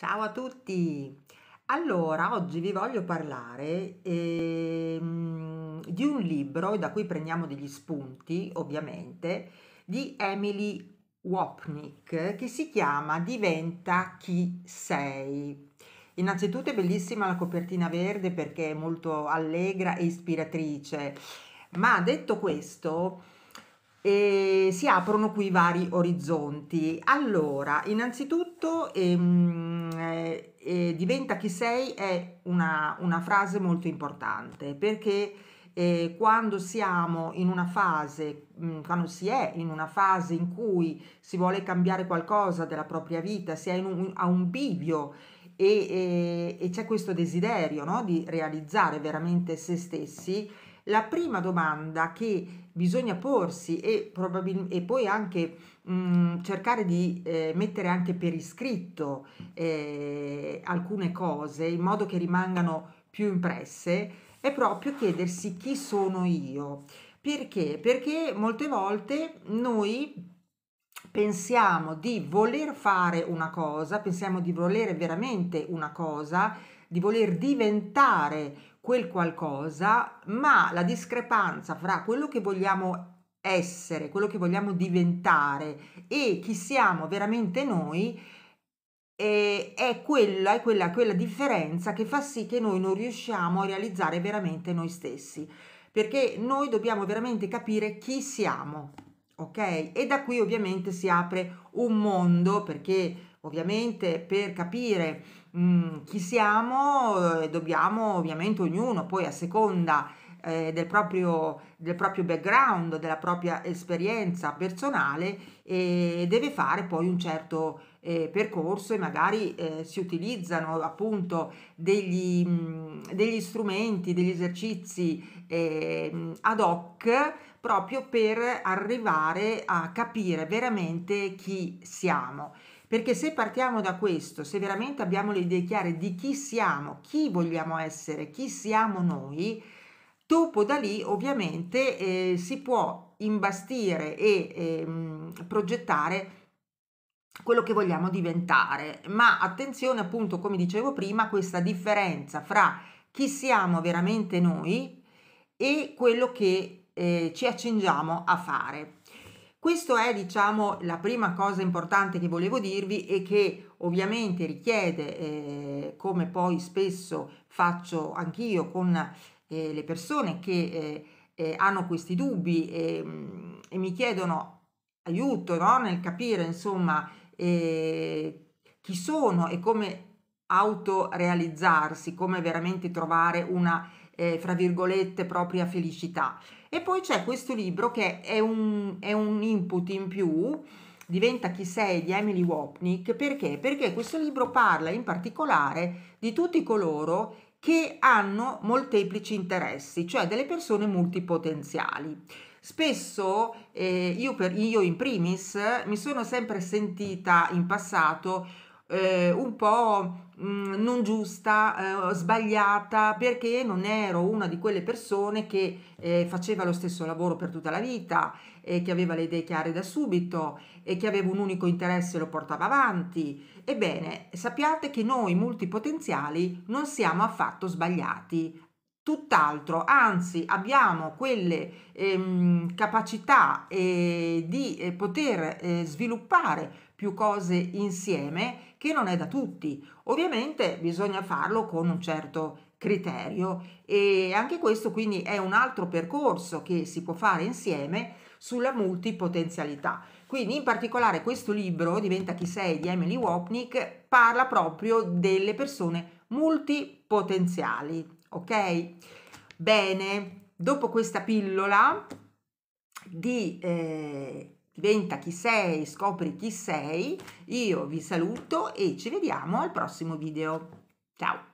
Ciao a tutti! Allora, oggi vi voglio parlare ehm, di un libro, da cui prendiamo degli spunti ovviamente, di Emily Wapnick che si chiama Diventa chi sei. Innanzitutto è bellissima la copertina verde perché è molto allegra e ispiratrice, ma detto questo, eh, si aprono qui vari orizzonti. Allora, innanzitutto... Ehm, eh, diventa chi sei è una, una frase molto importante perché eh, quando siamo in una fase, mh, mm, quando si è in una fase in cui si vuole cambiare qualcosa della propria vita, si è un, a un bivio e, e, e c'è questo desiderio no? di realizzare veramente se stessi, la prima domanda che bisogna porsi e, probabil- e poi anche mh, mm, cercare di eh, mettere anche per iscritto eh, alcune cose in modo che rimangano più impresse è proprio chiedersi chi sono io. Perché? Perché molte volte noi pensiamo di voler fare una cosa, pensiamo di volere veramente una cosa, di voler diventare quel qualcosa, ma la discrepanza fra quello che vogliamo essere, quello che vogliamo diventare e chi siamo veramente noi eh, è, quella, è quella, quella differenza che fa sì che noi non riusciamo a realizzare veramente noi stessi, perché noi dobbiamo veramente capire chi siamo, ok? E da qui ovviamente si apre un mondo perché ovviamente per capire mh, mm, chi siamo eh, dobbiamo ovviamente ognuno poi a seconda eh, del, proprio, del proprio background, della propria esperienza personale eh, deve fare poi un certo eh, percorso e magari eh, si utilizzano appunto degli, mh, mm, degli strumenti, degli esercizi eh, ad hoc proprio per arrivare a capire veramente chi siamo. Perché se partiamo da questo, se veramente abbiamo le idee chiare di chi siamo, chi vogliamo essere, chi siamo noi, dopo da lì ovviamente eh, si può imbastire e eh, progettare quello che vogliamo diventare. Ma attenzione appunto, come dicevo prima, questa differenza fra chi siamo veramente noi e quello che eh, ci accingiamo a fare. Questa è, diciamo, la prima cosa importante che volevo dirvi e che ovviamente richiede, eh, come poi spesso faccio anch'io con eh, le persone che eh, eh hanno questi dubbi e, mm, e mi chiedono aiuto no? nel capire, insomma, eh, chi sono e come autorealizzarsi, come veramente trovare una eh, fra virgolette, propria felicità. E poi c'è questo libro che è un, è un input in più, diventa chi sei di Emily Wapnick, perché? Perché questo libro parla in particolare di tutti coloro che hanno molteplici interessi, cioè delle persone multipotenziali. Spesso eh, io, per, io in primis mi sono sempre sentita in passato eh, un po' mh, mm, non giusta, eh, sbagliata, perché non ero una di quelle persone che eh, faceva lo stesso lavoro per tutta la vita, e eh, che aveva le idee chiare da subito e che aveva un unico interesse e lo portava avanti. Ebbene, sappiate che noi multipotenziali non siamo affatto sbagliati, tutt'altro, anzi abbiamo quelle ehm, capacità eh, di eh, poter eh, sviluppare più cose insieme che non è da tutti. Ovviamente bisogna farlo con un certo criterio e anche questo quindi è un altro percorso che si può fare insieme sulla multipotenzialità. Quindi in particolare questo libro, Diventa chi sei di Emily Wapnick, parla proprio delle persone multipotenziali, ok? Bene, dopo questa pillola di eh, diventa chi sei, scopri chi sei. Io vi saluto e ci vediamo al prossimo video. Ciao!